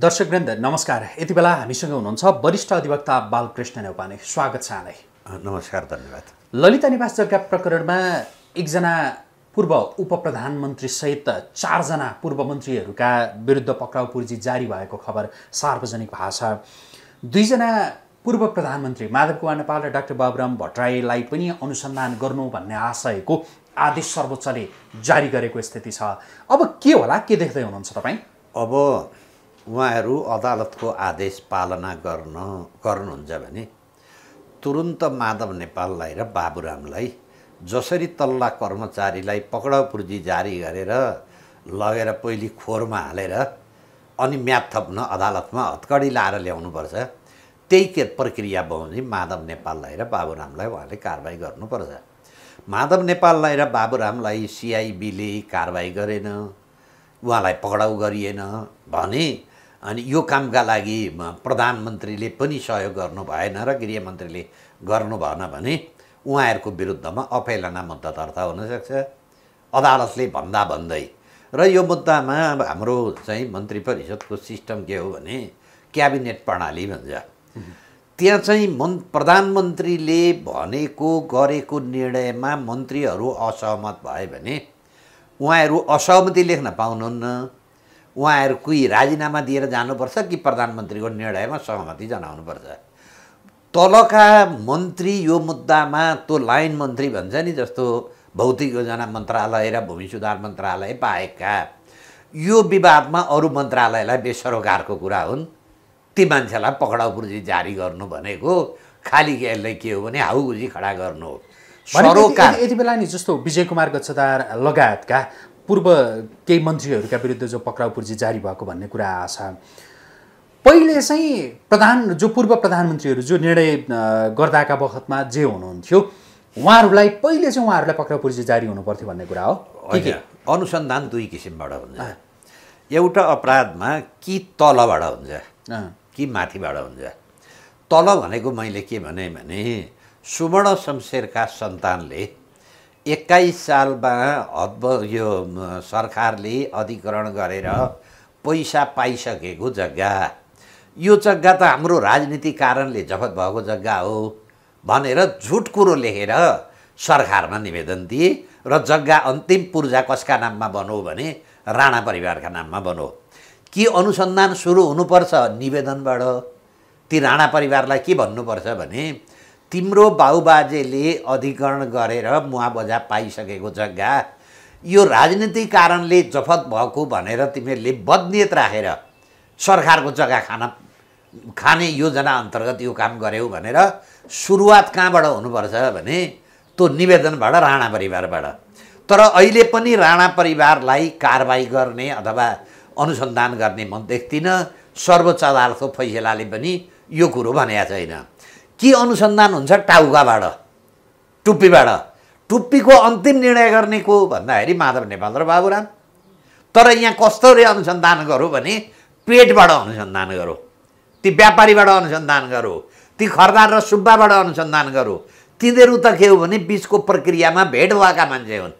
दर्शकवृन्द नमस्कार यति बेला हामीसँग हुनुहुन्छ वरिष्ठ अधिवक्ता बालकृष्ण नेौपाने स्वागत छ यहाँलाई नमस्कार धन्यवाद ललिता निवास जग्गा प्रकरणमा एकजना पूर्व उप सहित चारजना पूर्व मन्त्रीहरूका विरुद्ध पक्राउ पूर्जी जारी भएको खबर सार्वजनिक भएको छ दुईजना पूर्व प्रधानमन्त्री माधव कुमार नेपाल र डाक्टर बाबुराम भट्टराईलाई पनि अनुसन्धान गर्नु भन्ने आशयको आदेश सर्वोच्चले जारी गरेको स्थिति छ अब के होला के देख्दै हुनुहुन्छ तपाईँ अब उहाँहरू अदालतको आदेश पालना गर्न गर्नुहुन्छ भने तुरुन्त माधव नेपाललाई र बाबुरामलाई जसरी तल्ला कर्मचारीलाई पक्राउ पक्राउपुर्जी जारी गरेर लगेर पहिले खोरमा हालेर अनि म्याद थप्न अदालतमा हत्कडी लाएर ल्याउनुपर्छ त्यही के प्रक्रिया बमोजिम माधव नेपाललाई र बाबुरामलाई उहाँले कारवाही गर्नुपर्छ माधव नेपाललाई र बाबुरामलाई सिआइबीले कारवाही गरेन उहाँलाई पक्राउ गरिएन भने अनि यो कामका लागि प्रधानमन्त्रीले पनि सहयोग गर्नु भएन र गृहमन्त्रीले गर्नु भएन भने उहाँहरूको विरुद्धमा अफेलना मुद्दा दर्ता हुनसक्छ अदालतले भन्दा भन्दै र यो मुद्दामा हाम्रो चाहिँ मन्त्री परिषदको सिस्टम के हो भने क्याबिनेट प्रणाली भन्छ त्यहाँ चाहिँ मन् प्रधानमन्त्रीले भनेको गरेको निर्णयमा मन्त्रीहरू असहमत भए भने उहाँहरू असहमति लेख्न पाउनुहुन्न उहाँहरू कोही राजीनामा दिएर जानुपर्छ कि प्रधानमन्त्रीको निर्णयमा सहमति जनाउनुपर्छ तलका मन्त्री यो मुद्दामा त्यो लाइन मन्त्री भन्छ नि जस्तो भौतिक योजना मन्त्रालय र भूमि सुधार मन्त्रालय बाहेकका यो विवादमा अरू मन्त्रालयलाई बेसरोकारको कुरा हुन् ती मान्छेलाई पक्राउपुर्जी जारी गर्नु भनेको खालि यसले के हो भने हाउगुजी खडा गर्नु हो यति बेला नि जस्तो विजय कुमार गच्छदार लगायतका पूर्व केही मन्त्रीहरूका विरुद्ध जो पक्राउ पक्राउपुर्जी जारी भएको भन्ने कुरा आशा पहिले चाहिँ प्रधान जो पूर्व प्रधानमन्त्रीहरू जो निर्णय गर्दाका बखतमा जे हुनुहुन्थ्यो उहाँहरूलाई पहिले चाहिँ उहाँहरूलाई पक्राउपुर्जी जारी हुनुपर्थ्यो भन्ने कुरा हो के अनुसन्धान दुई किसिमबाट हुन्छ एउटा अपराधमा कि तलबाट हुन्छ कि माथिबाट हुन्छ तल भनेको मैले के भने सुवर्ण शमशेरका सन्तानले एक्काइस सालमा हब यो सरकारले अधिग्रहण गरेर पैसा पाइसकेको जग्गा यो जग्गा त हाम्रो राजनीतिक कारणले जफत भएको जग्गा हो भनेर झुट कुरो लेखेर सरकारमा निवेदन दिए र जग्गा अन्तिम पूर्जा कसका नाममा बनो भने राणा परिवारका नाममा बनो के अनुसन्धान सुरु हुनुपर्छ निवेदनबाट ती राणा परिवारलाई के भन्नुपर्छ भने तिम्रो बाउबाजेले अधिकरण गरेर बजा पाइसकेको जग्गा यो राजनीतिक कारणले जफत भएको भनेर तिमीहरूले बदनियत राखेर सरकारको जग्गा खान खाने योजना अन्तर्गत यो काम गऱ्यौ भनेर सुरुवात कहाँबाट हुनुपर्छ भने त्यो निवेदनबाट राणा परिवारबाट तर अहिले पनि राणा परिवारलाई कारवाही गर्ने अथवा अनुसन्धान गर्ने म देख्दिनँ सर्वोच्च अदालतको फैसलाले पनि यो कुरो भनेको छैन के अनुसन्धान हुन्छ टाउकाबाट टुप्पीबाट टुप्पीको अन्तिम निर्णय गर्ने को भन्दाखेरि माधव नेपाल र बाबुराम तर यहाँ कस्तो रे अनुसन्धान गरौँ भने पेटबाट अनुसन्धान गरौँ ती व्यापारीबाट अनुसन्धान गरौँ ती खरदार र सुब्बाबाट अनुसन्धान गरौँ तिनीहरू त के हो भने बिचको प्रक्रियामा भेट भएका मान्छे हुन्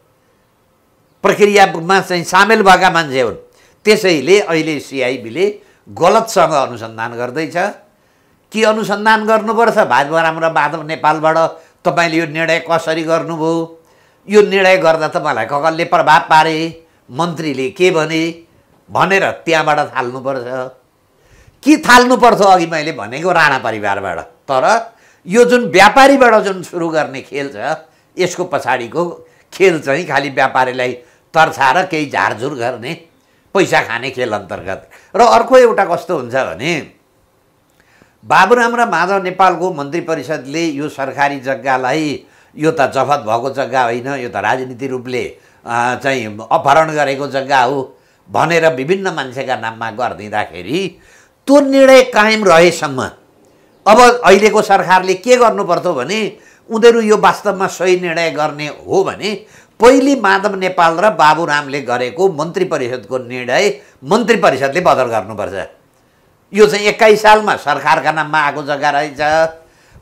प्रक्रियामा चाहिँ सामेल भएका मान्छे हुन् त्यसैले अहिले सिआइबीले गलतसँग अनुसन्धान गर्दैछ के अनुसन्धान गर्नुपर्छ भाजपा राम्रो माधव नेपालबाट तपाईँले यो निर्णय कसरी गर्नुभयो यो निर्णय गर्दा तपाईँलाई ककलले प्रभाव पारे मन्त्रीले के भने भनेर त्यहाँबाट थाल्नुपर्छ के थाल्नुपर्छ अघि मैले भनेको राणा परिवारबाट तर यो जुन व्यापारीबाट जुन सुरु गर्ने खेल छ यसको पछाडिको खेल चाहिँ खालि व्यापारीलाई तर्छाएर केही झारझुर गर्ने पैसा खाने खेल अन्तर्गत र अर्को एउटा कस्तो हुन्छ भने बाबुराम र माधव नेपालको मन्त्री परिषदले यो सरकारी जग्गालाई यो त जफत भएको जग्गा होइन यो त राजनीति रूपले चाहिँ अपहरण गरेको जग्गा हो भनेर विभिन्न मान्छेका नाममा गरिदिँदाखेरि त्यो निर्णय कायम रहेसम्म अब अहिलेको सरकारले के गर्नुपर्थ्यो भने उनीहरू यो वास्तवमा सही निर्णय गर्ने हो भने पहिले माधव नेपाल र बाबुरामले गरेको मन्त्री परिषदको निर्णय मन्त्री परिषदले बदल गर्नुपर्छ यो चाहिँ एक्काइस सालमा सरकारका नाममा आएको जग्गा रहेछ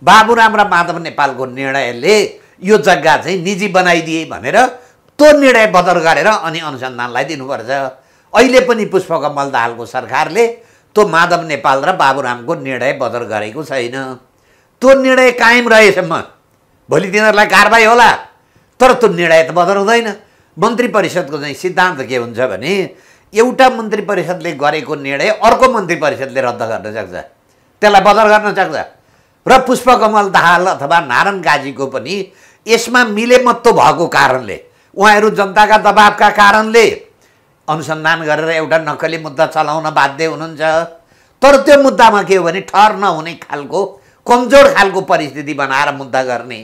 बाबुराम र माधव नेपालको निर्णयले यो जग्गा चाहिँ निजी बनाइदिए भनेर त्यो निर्णय बदल गरेर अनि अनुसन्धानलाई दिनुपर्छ अहिले पनि पुष्पकमल दाहालको सरकारले त्यो माधव नेपाल र बाबुरामको निर्णय बदल गरेको छैन त्यो निर्णय कायम रहेसम्म भोलि तिनीहरूलाई कारवाही होला तर त्यो निर्णय त बदल हुँदैन मन्त्री परिषदको चाहिँ सिद्धान्त के हुन्छ भने एउटा मन्त्री परिषदले गरेको निर्णय अर्को मन्त्री परिषदले रद्द गर्न सक्छ त्यसलाई बदल गर्न सक्छ र पुष्पकमल दाहाल अथवा नारायण गाजीको पनि यसमा मिलेमत्तो भएको कारणले उहाँहरू जनताका दबावका कारणले अनुसन्धान गरेर एउटा नक्कली मुद्दा चलाउन बाध्य हुनुहुन्छ तर त्यो मुद्दामा के हो भने ठहर नहुने खालको कमजोर खालको परिस्थिति बनाएर मुद्दा गर्ने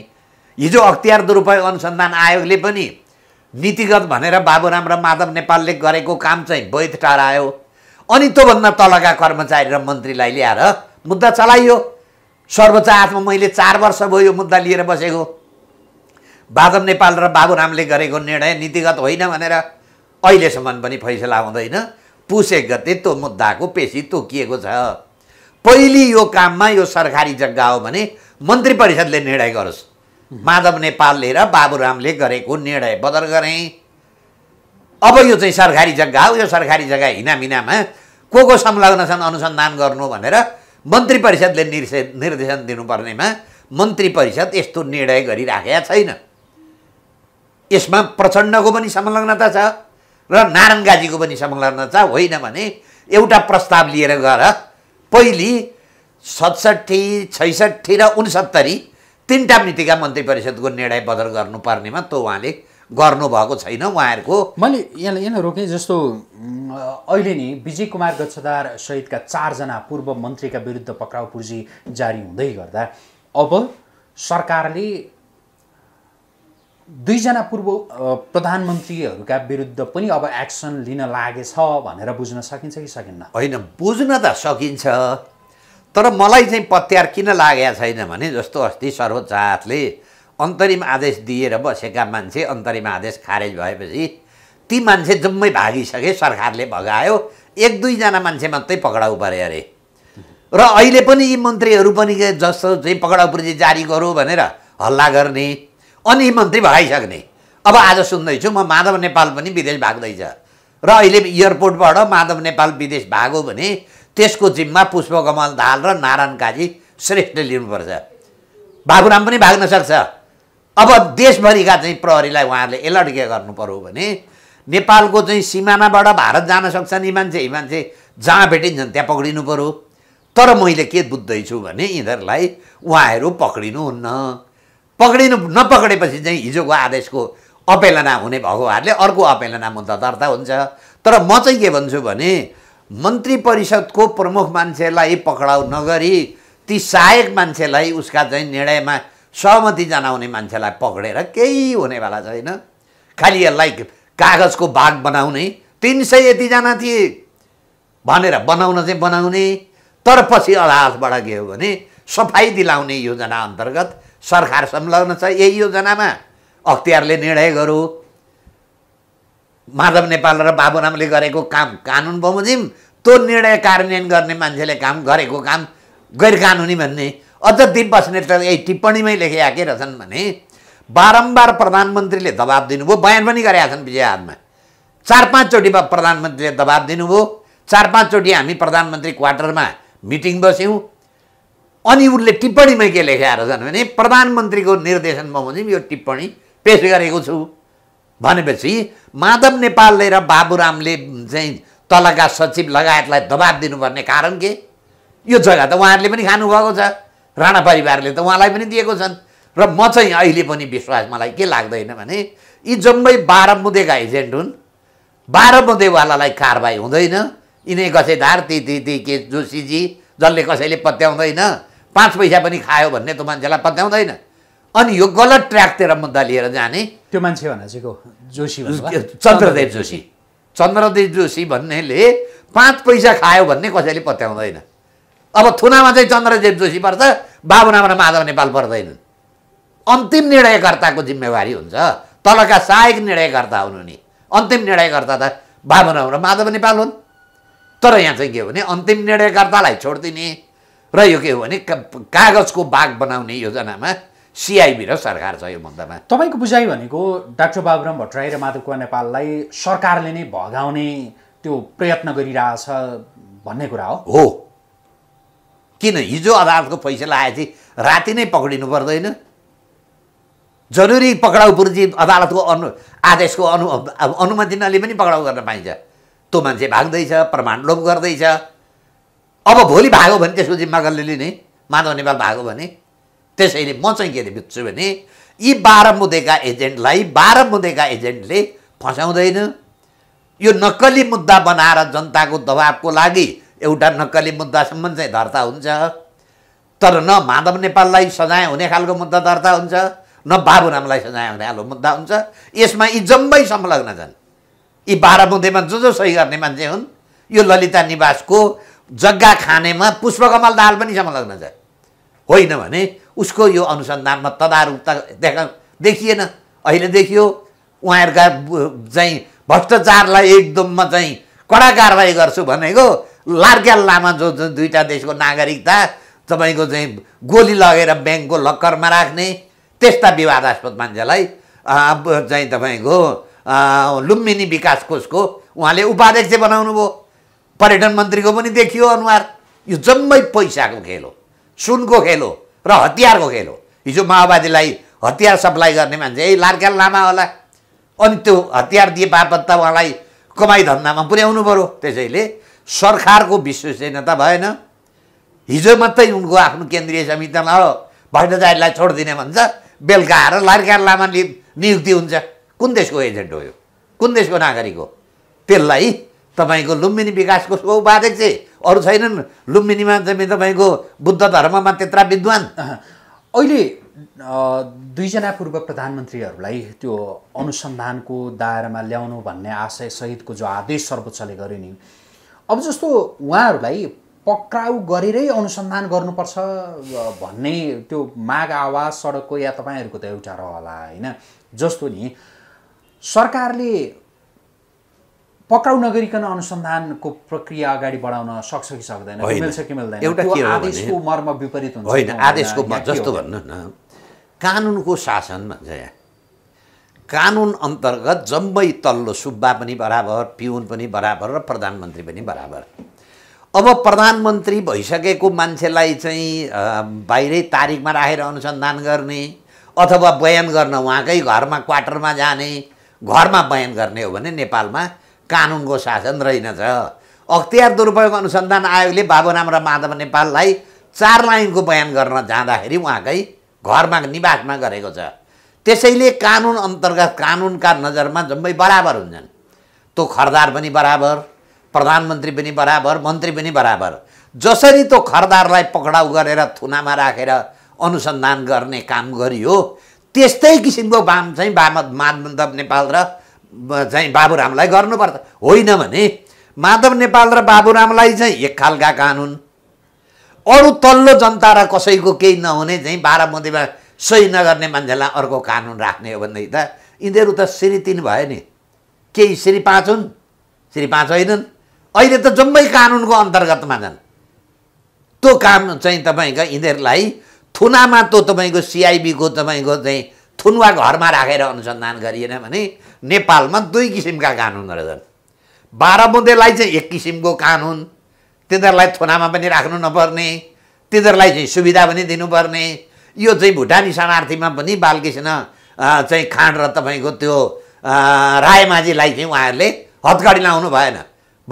हिजो अख्तियार दुरुपयोग अनुसन्धान आयोगले पनि नीतिगत भनेर बाबुराम र माधव नेपालले गरेको काम चाहिँ वैध टारायो अनि त्योभन्दा तलका कर्मचारी र मन्त्रीलाई ल्याएर मुद्दा चलाइयो सर्वोच्च हातमा मैले चार वर्ष भयो यो मुद्दा लिएर बसेको माधव नेपाल र बाबुरामले गरेको निर्णय नीतिगत होइन भनेर अहिलेसम्म पनि फैसला हुँदैन पुसे गते त्यो मुद्दाको पेसी तोकिएको छ पहिले यो काममा यो सरकारी जग्गा हो भने मन्त्री परिषदले निर्णय गरोस् माधव नेपालले र बाबुरामले गरेको निर्णय बदल गरे अब यो चाहिँ सरकारी जग्गा हो यो सरकारी जग्गा हिनामिनामा को को संलग्न छन् अनुसन्धान गर्नु भनेर मन्त्री परिषदले निर्से निर्देशन दिनुपर्नेमा मन्त्री परिषद यस्तो निर्णय गरिराखेका छैन यसमा प्रचण्डको पनि संलग्नता छ र नारायणगाजीको पनि संलग्नता होइन भने एउटा प्रस्ताव लिएर गएर पहिले सतसट्ठी छैसठी र उन्सत्तरी तिनवटा मितिका मन्त्री परिषदको निर्णय बदल गर्नुपर्नेमा त उहाँले गर्नुभएको छैन उहाँहरूको मैले यहाँलाई यहाँ रोकेँ जस्तो अहिले नि विजय कुमार गच्छदार सहितका चारजना पूर्व मन्त्रीका विरुद्ध पक्राउ पुर्जी जारी हुँदै गर्दा अब सरकारले दुईजना पूर्व प्रधानमन्त्रीहरूका विरुद्ध पनि अब एक्सन लिन लागेछ भनेर बुझ्न सकिन्छ कि सकिन्न होइन बुझ्न त सकिन्छ तर मलाई चाहिँ पत्यार किन लागेको छैन भने जस्तो अस्ति सर्वोच्च अदालतले अन्तरिम आदेश दिएर बसेका मान्छे अन्तरिम आदेश खारेज भएपछि ती मान्छे जम्मै भागिसके सरकारले भगायो एक दुईजना मान्छे मात्रै पक्राउ परे अरे र अहिले पनि यी मन्त्रीहरू पनि जस्तो चाहिँ पक्राउ पुर्जी जारी गरौँ भनेर हल्ला गर्ने अनि यी मन्त्री भगाइसक्ने अब आज सुन्दैछु म माधव नेपाल पनि विदेश भाग्दैछ र अहिले एयरपोर्टबाट माधव नेपाल विदेश भागो भने त्यसको जिम्मा पुष्पकमल दाहाल र नारायण काजी श्रेष्ठले लिनुपर्छ बाबुराम पनि भाग्न सक्छ अब देशभरिका चाहिँ प्रहरीलाई उहाँहरूले एलर्ट के गर्नु पऱ्यो भने नेपालको चाहिँ सिमानाबाट भारत जान सक्छन् यी मान्छे यी मान्छे जहाँ भेटिन्छन् त्यहाँ पक्रिनु पऱ्यो तर मैले के बुझ्दैछु भने यिनीहरूलाई उहाँहरू पक्रिनुहुन्न पक्रिनु नपक्रेपछि चाहिँ हिजोको आदेशको अपेलना हुने भएकोहरूले अर्को अपेलना मुद्दा दर्ता हुन्छ तर म चाहिँ के भन्छु भने मन्त्री परिषदको प्रमुख मान्छेलाई पक्राउ नगरी ती सहायक मान्छेलाई उसका चाहिँ निर्णयमा सहमति जनाउने मान्छेलाई पक्रेर केही हुनेवाला छैन खालि यसलाई कागजको बाघ बनाउने तिन सय यतिजना थिए भनेर बनाउन चाहिँ बनाउने तर पछि अदालतबाट गयो भने सफाइ दिलाउने योजना अन्तर्गत सरकार संलग्न छ यही योजनामा अख्तियारले निर्णय गरौँ माधव नेपाल र बाबुरामले गरेको काम कानुन बमोजिम तो निर्णय कार्यान्वयन गर्ने मान्छेले काम गरेको काम गैर कानुनी भन्ने अझ दिप बस्नेतले यही टिप्पणीमै लेखेका के रहेछन् भने बारम्बार प्रधानमन्त्रीले दबाब दिनुभयो बयान पनि गरेका छन् विजय हातमा चार पाँचचोटिमा प्रधानमन्त्रीले दबाब दिनुभयो चार पाँचचोटि हामी प्रधानमन्त्री क्वार्टरमा मिटिङ बस्यौँ अनि उसले टिप्पणीमै के लेखेका रहेछन् भने प्रधानमन्त्रीको निर्देशन बमोजिम यो टिप्पणी पेस गरेको छु भनेपछि माधव नेपालले र बाबुरामले चाहिँ तलका सचिव लगायतलाई दबाब दिनुपर्ने कारण के यो जग्गा त उहाँहरूले पनि खानुभएको छ राणा परिवारले त उहाँलाई पनि दिएको छन् र म चाहिँ अहिले पनि विश्वास मलाई के लाग्दैन भने यी जम्मै बाह्र मुदेका एजेन्ट हुन् बाह्र मुदेवालालाई कारवाही हुँदैन यिनै कसैधार ती ती ती के जोशीजी जसले कसैले पत्याउँदैन पाँच पैसा पनि खायो भन्ने त मान्छेलाई पत्याउँदैन अनि यो गलत ट्र्याकतिर मुद्दा लिएर जाने त्यो मान्छे भनेको जोशी चन्द्रदेव जोशी चन्द्रदेव जोशी भन्नेले पाँच पैसा खायो भन्ने कसैले पत्याउँदैन अब थुनामा चाहिँ चन्द्रदेव जोशी पर्छ बाबुनामा माधव नेपाल पर्दैन अन्तिम निर्णयकर्ताको जिम्मेवारी हुन्छ तलका सहायक निर्णयकर्ता हुनु नि अन्तिम निर्णयकर्ता त बाबुनाम र माधव नेपाल हुन् तर यहाँ चाहिँ के हो भने अन्तिम निर्णयकर्तालाई छोडिदिने र यो के हो भने कागजको बाघ बनाउने योजनामा सिआइबी र सरकार छ यो मुद्दामा तपाईँको बुझाइ भनेको डाक्टर बाबुराम भट्टराई र माधव कुमार नेपाललाई सरकारले नै भगाउने त्यो प्रयत्न गरिरहेछ भन्ने कुरा हो हो किन हिजो अदालतको पैसा लगाएपछि राति नै पक्रिनु पर्दैन जरुरी पक्राउ पुर्जी अदालतको अनु आदेशको अनु अनुमति नलिए पनि पक्राउ गर्न पाइन्छ त्यो मान्छे भाग्दैछ प्रमाण लोप गर्दैछ अब भोलि भाग्यो भने त्यसको जिम्मा कसले लिने माधव नेपाल भाग्यो भने त्यसैले म चाहिँ के अरे भने यी बाह्र मुदेका एजेन्टलाई बाह्र मुदेका एजेन्टले फसाउँदैन यो नक्कली मुद्दा बनाएर जनताको दबावको लागि एउटा नक्कली मुद्दासम्म चाहिँ दर्ता हुन्छ तर न माधव नेपाललाई सजाय हुने खालको मुद्दा दर्ता हुन्छ न बाबुरामलाई सजाय हुने खालको मुद्दा हुन्छ यसमा यी जम्मै संलग्न छन् यी बाह्र मुद्देमा जो जो सही गर्ने मान्छे हुन् यो ललिता निवासको जग्गा खानेमा पुष्पकमल दाल पनि संलग्न छ होइन भने उसको यो अनुसन्धानमा तदारुकता देखा देखिएन अहिले देखियो उहाँहरूका चाहिँ भ्रष्टाचारलाई एकदममा चाहिँ कडा कारवाही गर्छु भनेको लार्ग्याल लामा जो जुन दुईवटा देशको नागरिकता तपाईँको चाहिँ गोली लगेर ब्याङ्कको लक्करमा राख्ने त्यस्ता विवादास्पद मान्छेलाई चाहिँ तपाईँको लुम्बिनी विकास कोषको उहाँले उपाध्यक्ष बनाउनु भयो पर्यटन मन्त्रीको पनि देखियो अनुहार यो जम्मै पैसाको खेल हो सुनको खेल हो र हतियारको खेल हो हिजो माओवादीलाई हतियार सप्लाई गर्ने मान्छे ए लार्काल लामा होला अनि त्यो हतियार दिए बापत त उहाँलाई कमाइ धन्दामा पुर्याउनु पऱ्यो त्यसैले सरकारको विश्वसनीयता भएन हिजो मात्रै उनको आफ्नो केन्द्रीय समितिमा छोड छोडिदिने भन्छ बेलुका आएर लार्काल लामा नियुक्ति हुन्छ कुन देशको एजेन्ट हो यो कुन देशको नागरिक हो त्यसलाई तपाईँको लुम्बिनी विकासको उपाध्यक्ष अरू छैनन् लुम्बिनीमा चाहिँ तपाईँको बुद्ध धर्ममा त्यत्रा विद्वान अहिले दुईजना पूर्व प्रधानमन्त्रीहरूलाई त्यो अनुसन्धानको दायरामा ल्याउनु भन्ने आशयसहितको जो आदेश सर्वोच्चले गर्यो नि अब जस्तो उहाँहरूलाई पक्राउ गरेरै अनुसन्धान गर्नुपर्छ भन्ने त्यो माग आवाज सडकको या तपाईँहरूको त एउटा रहला होइन जस्तो नि सरकारले पक्राउ नगरिकन अनुसन्धानको प्रक्रिया अगाडि बढाउन सक्छ कि सक्दैन एउटा आदेशको मर्म विपरीत हुन्छ होइन आदेशको जस्तो भन्नु न कानुनको शासन भन्छ यहाँ कानुन अन्तर्गत जम्मै तल्लो सुब्बा पनि बराबर पिउन पनि बराबर र प्रधानमन्त्री पनि बराबर अब प्रधानमन्त्री भइसकेको मान्छेलाई चाहिँ बाहिरै तारिकमा राखेर अनुसन्धान गर्ने अथवा बयान गर्न उहाँकै घरमा क्वार्टरमा जाने घरमा बयान गर्ने हो भने नेपालमा कानुनको शासन रहेनछ अख्तियार दुरुपयोग अनुसन्धान आयोगले बाबुराम र माधव नेपाललाई चार लाइनको बयान गर्न जाँदाखेरि उहाँकै घरमा निवासमा गरेको छ त्यसैले कानुन अन्तर्गत कानुनका नजरमा जम्मै बराबर हुन्छन् त्यो खरदार पनि बराबर प्रधानमन्त्री पनि बराबर मन्त्री पनि बराबर जसरी त्यो खरदारलाई पक्राउ गरेर थुनामा राखेर अनुसन्धान गर्ने काम गरियो त्यस्तै किसिमको बाम चाहिँ वाम माधव नेपाल र चाहिँ बाबुरामलाई गर्नुपर्छ होइन भने माधव नेपाल र बाबुरामलाई चाहिँ एक खालका कानुन अरू तल्लो जनता र कसैको केही नहुने चाहिँ बाह्रमतीमा सही नगर्ने मान्छेलाई अर्को कानुन राख्ने हो भनेदेखि त यिनीहरू त श्री तिन भयो नि केही श्री पाँच हुन् श्री पाँच होइनन् अहिले त जम्मै कानुनको अन्तर्गतमा छन् त्यो काम चाहिँ तपाईँको यिनीहरूलाई थुनामा त्यो तपाईँको सिआइबीको तपाईँको चाहिँ थुनुवा घरमा राखेर अनुसन्धान गरिएन भने नेपालमा दुई किसिमका कानुन रहेछन् बाह्र बुँदेलाई चाहिँ एक किसिमको कानुन तिनीहरूलाई थुनामा पनि राख्नु नपर्ने तिनीहरूलाई चाहिँ सुविधा पनि दिनुपर्ने यो चाहिँ भुटानी शरणार्थीमा पनि बालकृष्ण चाहिँ खाँड र तपाईँको त्यो रायमाझीलाई चाहिँ उहाँहरूले हतकडी लाउनु भएन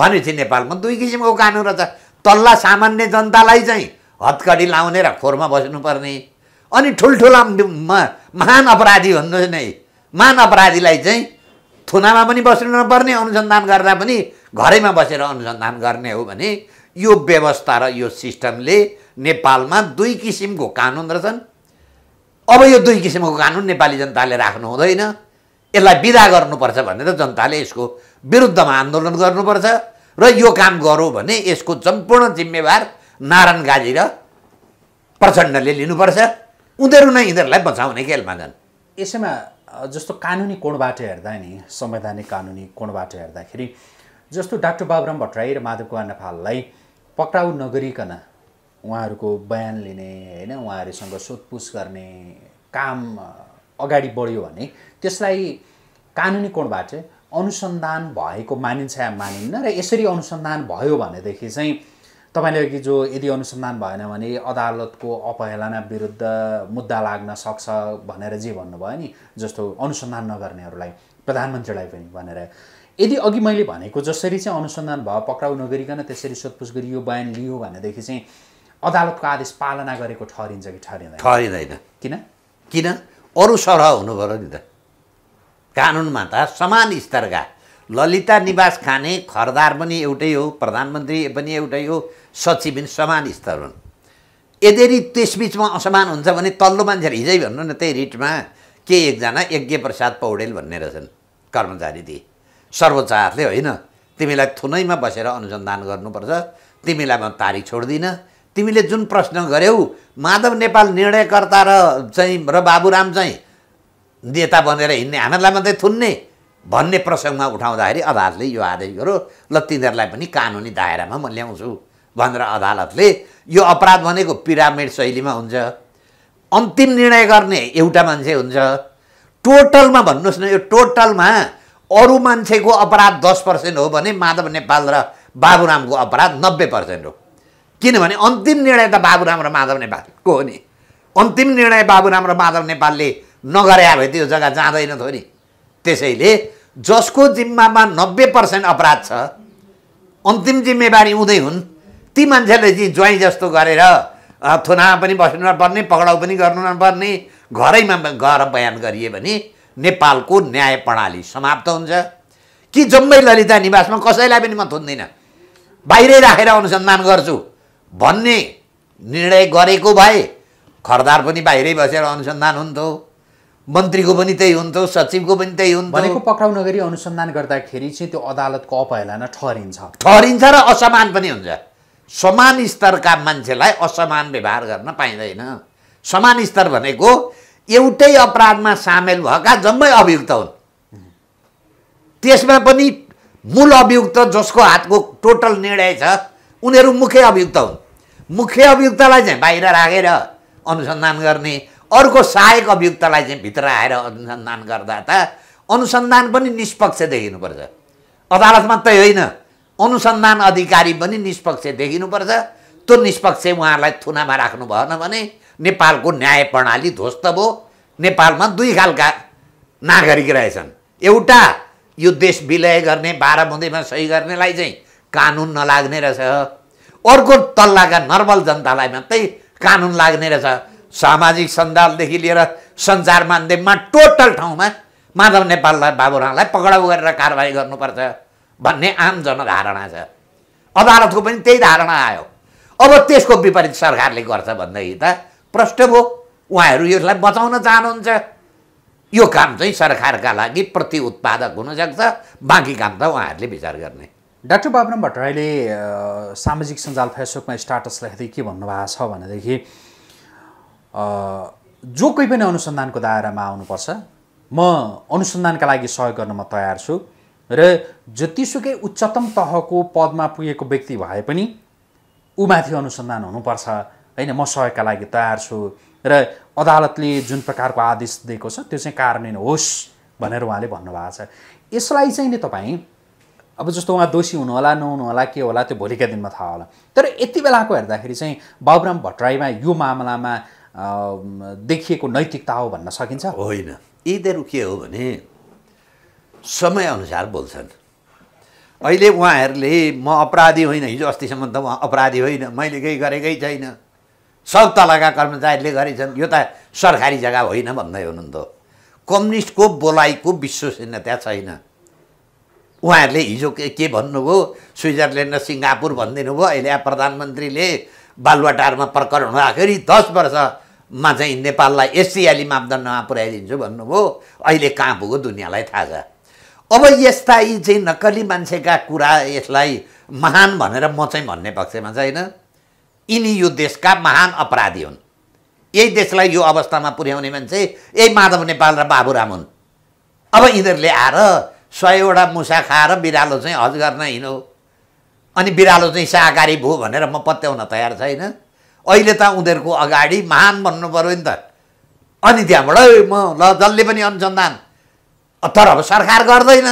भनेपछि नेपालमा दुई किसिमको कानुन रहेछ तल्ला सामान्य जनतालाई चाहिँ हतकडी लाउने र खोरमा बस्नुपर्ने अनि ठुल्ठुला महान अपराधी भन्नु नै महान अपराधीलाई चाहिँ थुनामा पनि बस्नु नपर्ने अनुसन्धान गर्दा पनि घरैमा बसेर अनुसन्धान गर्ने हो भने यो व्यवस्था र यो सिस्टमले नेपालमा दुई किसिमको कानुन रहेछन् अब यो दुई किसिमको कानुन नेपाली जनताले राख्नु हुँदैन यसलाई विदा गर्नुपर्छ त जनताले यसको विरुद्धमा आन्दोलन गर्नुपर्छ र यो काम गरौँ भने यसको सम्पूर्ण जिम्मेवार नारायण गाजी र प्रचण्डले लिनुपर्छ उनीहरू नै यिनीहरूलाई बचाउने खेलमा जान् यसैमा जस्तो कानुनी कोणबाट हेर्दा नि संवैधानिक कानुनी कोणबाट हेर्दाखेरि जस्तो डाक्टर बाबुराम भट्टराई र माधव कुमार नेपाललाई पक्राउ नगरिकन उहाँहरूको बयान लिने होइन उहाँहरूसँग सोधपुछ गर्ने काम अगाडि बढ्यो भने त्यसलाई कानुनी कोणबाट अनुसन्धान भएको मानिन्छ या मानिन्न र यसरी अनुसन्धान भयो भनेदेखि चाहिँ तपाईँले कि जो यदि अनुसन्धान भएन भने अदालतको अपहेलना विरुद्ध मुद्दा लाग्न सक्छ भनेर जे भन्नुभयो नि जस्तो अनुसन्धान नगर्नेहरूलाई प्रधानमन्त्रीलाई पनि भनेर यदि अघि मैले भनेको जसरी चाहिँ अनुसन्धान भयो पक्राउ नगरिकन त्यसरी सोधपुछ गरियो बयान लियो भनेदेखि चाहिँ अदालतको आदेश पालना गरेको ठहरिन्छ कि ठहरिँदैन ठहरिँदैन किन किन अरू सरह हुनु पऱ्यो नि त कानुनमा त समान स्तरका ललिता निवास खाने खरदार पनि एउटै हो प्रधानमन्त्री पनि एउटै हो सचिव पनि समान स्तर हुन् यदि त्यसबिचमा असमान हुन्छ भने तल्लो मान्छेहरू हिजै भन्नु न त्यही रिटमा के एकजना यज्ञ प्रसाद पौडेल भन्ने रहेछन् कर्मचारी दिए सर्वोच्च हातले होइन तिमीलाई थुनैमा बसेर अनुसन्धान गर्नुपर्छ तिमीलाई म तारिक छोड्दिनँ तिमीले जुन प्रश्न गऱ्यौ माधव नेपाल निर्णयकर्ता र चाहिँ र बाबुराम चाहिँ नेता बनेर हिँड्ने हामीहरूलाई मात्रै थुन्ने भन्ने प्रसङ्गमा उठाउँदाखेरि अदालतले यो आदेश गर्यो ल तिनीहरूलाई पनि कानुनी दायरामा म ल्याउँछु भनेर अदालतले यो अपराध भनेको पिरामिड शैलीमा हुन्छ अन्तिम निर्णय गर्ने एउटा मान्छे हुन्छ टोटलमा भन्नुहोस् न यो टोटलमा अरू मान्छेको अपराध दस पर्सेन्ट हो भने माधव नेपाल र बाबुरामको अपराध नब्बे पर्सेन्ट हो किनभने अन्तिम निर्णय त बाबुराम र माधव नेपालको हो नि अन्तिम निर्णय बाबुराम र माधव नेपालले नगरे भए त्यो जग्गा जाँदैन थियो नि त्यसैले जसको जिम्मामा नब्बे पर्सेन्ट अपराध छ अन्तिम जिम्मेवारी उँदै हुन् ती मान्छेले चाहिँ ज्वाइँ जस्तो गरेर थुनामा पनि बस्नु नपर्ने पक्राउ पनि गर्नु नपर्ने घरैमा गएर बयान गरियो भने नेपालको न्याय प्रणाली समाप्त हुन्छ कि जम्मै ललिता निवासमा कसैलाई पनि म थुन्दिनँ बाहिरै राखेर अनुसन्धान गर्छु भन्ने निर्णय गरेको भए खरदार पनि बाहिरै बसेर अनुसन्धान हुन्थ्यो मन्त्रीको पनि त्यही हुन्थ्यो सचिवको पनि त्यही हुन्थ्यो भनेको पक्राउ नगरी अनुसन्धान गर्दाखेरि चाहिँ त्यो अदालतको अपहेलना ठहरिन्छ ठहरिन्छ र असमान पनि हुन्छ समान स्तरका मान्छेलाई असमान व्यवहार गर्न पाइँदैन समान स्तर भनेको एउटै अपराधमा सामेल भएका जम्मै अभियुक्त हुन् त्यसमा पनि मूल अभियुक्त जसको हातको टोटल निर्णय छ उनीहरू मुख्य अभियुक्त हुन् मुख्य अभियुक्तलाई चाहिँ बाहिर राखेर अनुसन्धान गर्ने अर्को सहायक अभियुक्तलाई चाहिँ भित्र आएर अनुसन्धान गर्दा त अनुसन्धान पनि निष्पक्ष देखिनुपर्छ अदालत मात्रै होइन अनुसन्धान अधिकारी पनि निष्पक्ष देखिनुपर्छ त्यो निष्पक्ष उहाँहरूलाई थुनामा राख्नु भएन भने नेपालको न्याय प्रणाली ध्वस्त भयो नेपालमा दुई खालका नागरिक रहेछन् एउटा यो देश विलय गर्ने बाह्र बुँदैमा सही गर्नेलाई चाहिँ कानुन नलाग्ने रहेछ अर्को तल्लाका नर्मल जनतालाई मात्रै कानुन लाग्ने रहेछ सामाजिक सञ्जालदेखि लिएर सञ्चार माध्यममा टोटल ठाउँमा माधव नेपाललाई बाबुरामलाई पक्राउ गरेर कारवाही गर्नुपर्छ भन्ने आम जनधारणा छ अदालतको पनि त्यही धारणा आयो अब त्यसको विपरीत सरकारले गर्छ भन्दाखेरि त प्रष्ट भयो उहाँहरू यसलाई बचाउन चाहनुहुन्छ यो काम चाहिँ सरकारका लागि प्रति उत्पादक हुनसक्छ बाँकी काम त उहाँहरूले विचार गर्ने डाक्टर बाबुराम भट्टराईले सामाजिक सञ्जाल फेसबुकमा स्टाटस लेख्दै के भन्नुभएको छ भनेदेखि जो कोही पनि अनुसन्धानको दायरामा आउनुपर्छ म अनुसन्धानका लागि सहयोग गर्न म तयार छु र जतिसुकै उच्चतम तहको पदमा पुगेको व्यक्ति भए पनि ऊमाथि अनुसन्धान हुनुपर्छ होइन म सहयोगका लागि तयार छु र अदालतले जुन प्रकारको आदेश दिएको छ त्यो चाहिँ कार्यान्वयन होस् भनेर उहाँले भन्नुभएको छ यसलाई चाहिँ नि तपाईँ अब जस्तो उहाँ दोषी हुनुहोला नहुनुहोला के होला त्यो भोलिका दिनमा थाहा होला तर यति बेलाको हेर्दाखेरि चाहिँ बाबुराम भट्टराईमा यो मामलामा देखिएको नैतिकता हो भन्न सकिन्छ होइन यिनीहरू के हो भने समयअनुसार बोल्छन् अहिले उहाँहरूले म अपराधी होइन हिजो अस्तिसम्म त म अपराधी होइन मैले केही गरेकै छैन सब तलका कर्मचारीले गरेछन् यो त सरकारी जग्गा होइन भन्दै हुनुहुन्थ्यो कम्युनिस्टको बोलाइको विश्वसनीयता छैन उहाँहरूले हिजो के के भन्नुभयो स्विजरल्यान्ड र सिङ्गापुर भनिदिनु भयो अहिले प्रधानमन्त्रीले बालुवाटारमा प्रकरण हुँदाखेरि दस वर्ष मा चाहिँ नेपाललाई एसियाली मापदण्डमा पुर्याइदिन्छु भन्नुभयो अहिले कहाँ पुग्यो दुनियाँलाई थाहा छ अब यस्ता यी चाहिँ नक्कली मान्छेका कुरा यसलाई महान भनेर म चाहिँ भन्ने पक्षमा छैन यिनी यो देशका महान अपराधी हुन् यही देशलाई यो अवस्थामा पुर्याउने मान्छे यही माधव नेपाल र बाबुराम हुन् अब यिनीहरूले आएर सयवटा मुसा खाएर बिरालो चाहिँ हज गर्न हिँडो अनि बिरालो चाहिँ शाकाहारी भयो भनेर म पत्याउन तयार छैन अहिले त उनीहरूको अगाडि महान भन्नु पऱ्यो नि त अनि त्यहाँबाट म ल जसले पनि अनुसन्धान तर अब सरकार गर्दैन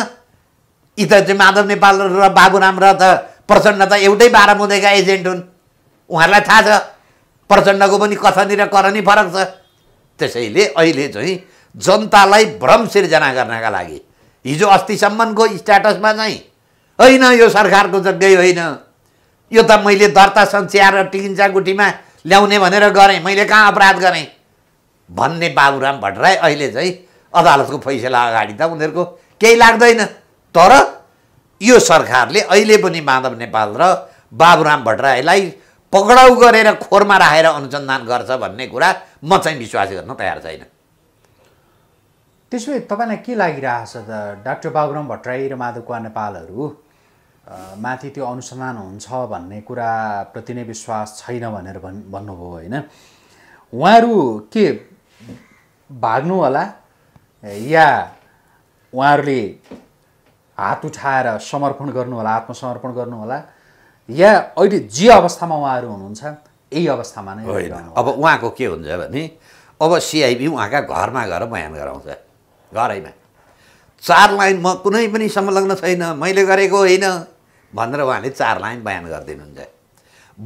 यी त चाहिँ माधव नेपाल र बाबुराम र त प्रचण्ड त एउटै बाह्रमुदेका एजेन्ट हुन् उहाँहरूलाई थाहा छ प्रचण्डको पनि कथनी र करनी फरक छ त्यसैले अहिले चाहिँ जनतालाई भ्रम सिर्जना गर्नका लागि हिजो अस्तिसम्मको स्ट्याटसमा चाहिँ होइन यो सरकारको जग्गै होइन यो त मैले दर्ता सन्च्याएर टिकिन्छा गुठीमा ल्याउने भनेर गरेँ मैले कहाँ अपराध गरेँ भन्ने बाबुराम भट्टराई अहिले चाहिँ अदालतको फैसला अगाडि त उनीहरूको केही लाग्दैन तर यो सरकारले अहिले पनि माधव नेपाल र बाबुराम भट्टराईलाई पक्राउ गरेर खोरमा राखेर अनुसन्धान गर्छ भन्ने कुरा म चाहिँ विश्वास गर्न तयार छैन त्यसो भए तपाईँलाई के लागिरहेको छ त डाक्टर बाबुराम भट्टराई र माधव कुमार नेपालहरू माथि त्यो अनुसन्धान हुन्छ भन्ने कुराप्रति नै विश्वास छैन भनेर भन् भन्नुभयो होइन उहाँहरू के भाग्नु होला या उहाँहरूले हात उठाएर समर्पण गर्नुहोला आत्मसमर्पण गर्नुहोला या अहिले जे अवस्थामा उहाँहरू हुनुहुन्छ यही अवस्थामा नै होइन अब उहाँको के हुन्छ भने अब सिआइबी उहाँका घरमा गएर बयान गराउँछ घरैमा चार लाइन म कुनै पनि संलग्न छैन मैले गरेको होइन भनेर उहाँले चार लाइन बयान गरिदिनुहुन्छ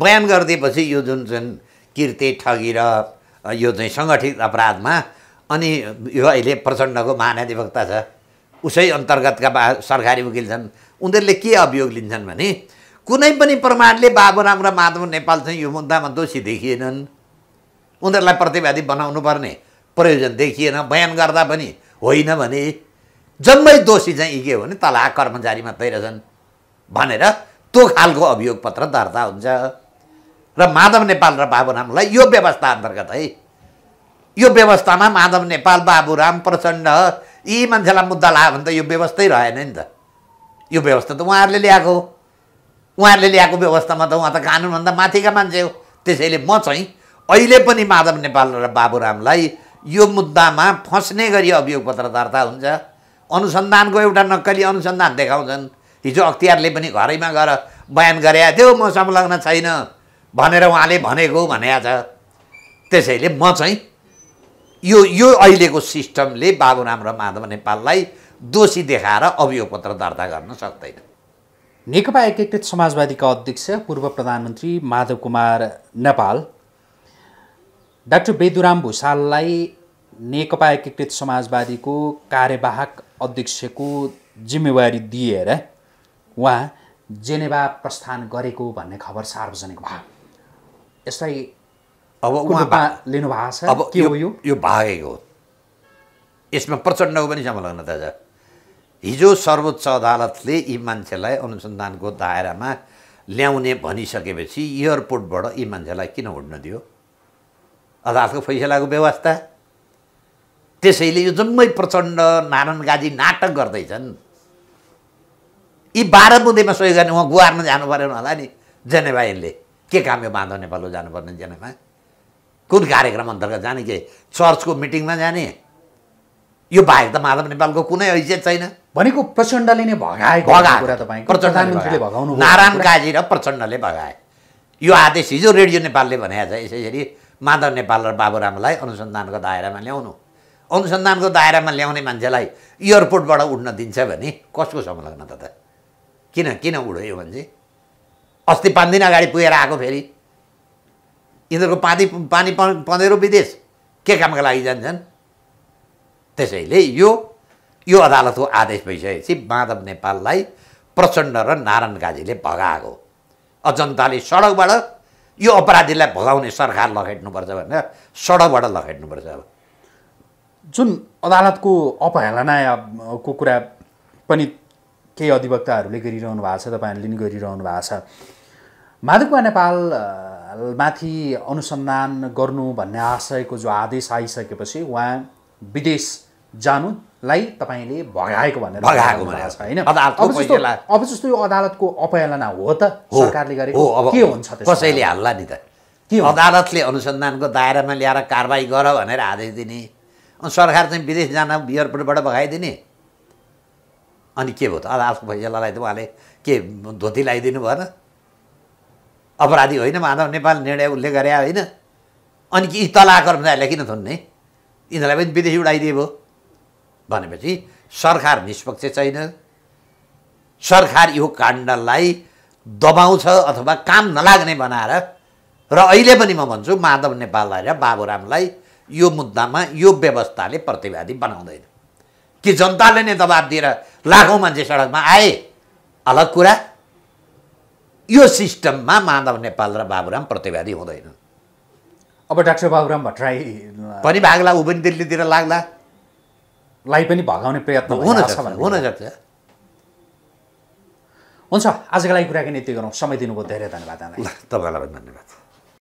बयान गरिदिएपछि यो जुन जुन किर्ति ठगी र यो चाहिँ सङ्गठित अपराधमा अनि यो अहिले प्रचण्डको महानधिवक्ता छ उसै अन्तर्गतका बा सरकारी वकिल छन् उनीहरूले के अभियोग लिन्छन् भने कुनै पनि प्रमाणले बाबुराम र माधव नेपाल चाहिँ यो मुद्दामा दोषी देखिएनन् उनीहरूलाई प्रतिवादी बनाउनु पर्ने प्रयोजन देखिएन बयान गर्दा पनि होइन भने जम्मै दोषी चाहिँ यी के हो भने तला कर्मचारी मात्रै रहेछन् भनेर त्यो खालको अभियोग पत्र दर्ता हुन्छ र माधव नेपाल र बाबुरामलाई यो व्यवस्था अन्तर्गत है यो व्यवस्थामा माधव नेपाल बाबुराम प्रचण्ड यी मान्छेलाई मुद्दा लायो भने त यो व्यवस्थै रहेन नि त यो व्यवस्था त उहाँहरूले ल्याएको उहाँहरूले ल्याएको व्यवस्थामा त उहाँ त कानुनभन्दा माथिका मान्छे हो त्यसैले म चाहिँ अहिले पनि माधव नेपाल र बाबुरामलाई यो मुद्दामा फस्ने गरी अभियोग पत्र दर्ता हुन्छ अनुसन्धानको एउटा नक्कली अनुसन्धान देखाउँछन् हिजो अख्तियारले पनि घरैमा गएर बयान गरे थियो म संलग्न छैन भनेर उहाँले भनेको भनेको छ त्यसैले म चाहिँ यो यो अहिलेको सिस्टमले बाबुराम र माधव नेपाललाई दोषी देखाएर अभियोगपत्र दर्ता गर्न सक्दैन नेकपा एकीकृत समाजवादीका अध्यक्ष पूर्व प्रधानमन्त्री माधव कुमार नेपाल डाक्टर बेदुराम भुषाललाई नेकपा एकीकृत समाजवादीको कार्यवाहक अध्यक्षको जिम्मेवारी दिएर उहाँ जेनेवा प्रस्थान गरेको भन्ने खबर सार्वजनिक भयो यसलाई अब उहाँ लिनुभएको छ अब के हो यो यो भागेको हो यसमा प्रचण्डको पनि संलग्न दाजा हिजो सर्वोच्च अदालतले यी मान्छेलाई अनुसन्धानको दायरामा ल्याउने भनिसकेपछि एयरपोर्टबाट यी मान्छेलाई किन उड्न दियो अदालतको फैसलाको व्यवस्था त्यसैले यो जम्मै प्रचण्ड नारायण गाजी नाटक गर्दैछन् यी बाह्र बुँदेमा सोही गर्ने उहाँ गुहार्न जानु परेन होला नि जेनेभा के काम यो बाँधो नेपाल जानुपर्ने जेनेमा कुन कार्यक्रम अन्तर्गत जाने के चर्चको मिटिङमा जाने यो बाहेक त माधव नेपालको कुनै हैसियत छैन भनेको प्रचण्डले नै भगाएको प्रचण्डले भगाउनु नारायण काजी र प्रचण्डले भगाए यो आदेश हिजो रेडियो नेपालले भनेको छ यसरी माधव नेपाल र बाबुरामलाई अनुसन्धानको दायरामा ल्याउनु अनुसन्धानको दायरामा ल्याउने मान्छेलाई एयरपोर्टबाट उड्न दिन्छ भने कसको संलग्न त किन किन उड्यो भने चाहिँ अस्ति पाँच दिन अगाडि पुगेर आएको फेरि यिनीहरूको पानी पानी पँधेरो विदेश के कामका लागि जान्छन् त्यसैले यो यो अदालतको आदेश भइसकेपछि माधव नेपाललाई प्रचण्ड र नारायण काजीले भगाएको जनताले सडकबाट यो अपराधीलाई भगाउने सरकार लखेट्नुपर्छ भनेर सडकबाट लखेट्नुपर्छ अब जुन अदालतको अपहेलनाको कुरा पनि केही अधिवक्ताहरूले गरिरहनु भएको छ तपाईँहरूले पनि गरिरहनु भएको छ माधुकुवा माथि अनुसन्धान गर्नु भन्ने आशयको जो आदेश आइसकेपछि उहाँ विदेश जानुलाई तपाईँले भगाएको भनेर भगाएको होइन अब जस्तो यो अदालतको अपहेलना हो त सरकारले गरेको के हुन्छ कसैले हाल्ला नि त के अदालतले अनुसन्धानको दायरामा ल्याएर कारवाही गर भनेर आदेश दिने अनि सरकार चाहिँ विदेश जान एयरपोर्टबाट भगाइदिने अनि के भयो त अब आफ्नो त त उहाँले के धोती लगाइदिनु भएन अपराधी होइन माधव नेपाल निर्णय उसले गरे होइन अनि कि तला कर्मचारीलाई किन थुन्ने यिनीहरूलाई पनि विदेशी उडाइदिए भयो भनेपछि सरकार निष्पक्ष छैन सरकार यो काण्डलाई दबाउँछ अथवा काम नलाग्ने बनाएर र अहिले पनि म भन्छु माधव नेपाललाई र बाबुरामलाई यो मुद्दामा यो व्यवस्थाले प्रतिवादी बनाउँदैन कि जनताले नै दबाब दिएर लाखौँ मान्छे सडकमा आए अलग कुरा यो सिस्टममा माधव नेपाल र बाबुराम प्रतिवादी हुँदैन अब डाक्टर बाबुराम भट्टराई पनि भाग्ला ऊ पनि दिल्लीतिर लाग्ला लाई पनि भगाउने प्रयत्न हुन सक्छ हुन्छ आजको लागि कुराकानी यति गरौँ समय दिनुभयो धेरै धन्यवाद तपाईँलाई पनि धन्यवाद